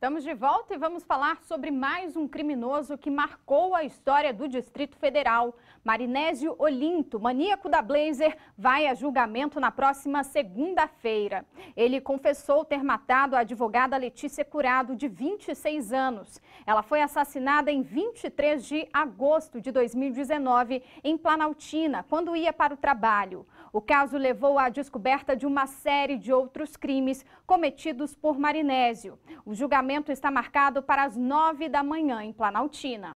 Estamos de volta e vamos falar sobre mais um criminoso que marcou a história do Distrito Federal. Marinésio Olinto, maníaco da Blazer, vai a julgamento na próxima segunda-feira. Ele confessou ter matado a advogada Letícia Curado, de 26 anos. Ela foi assassinada em 23 de agosto de 2019 em Planaltina, quando ia para o trabalho. O caso levou à descoberta de uma série de outros crimes cometidos por Marinésio. O julgamento julgamento está marcado para as nove da manhã em Planaltina.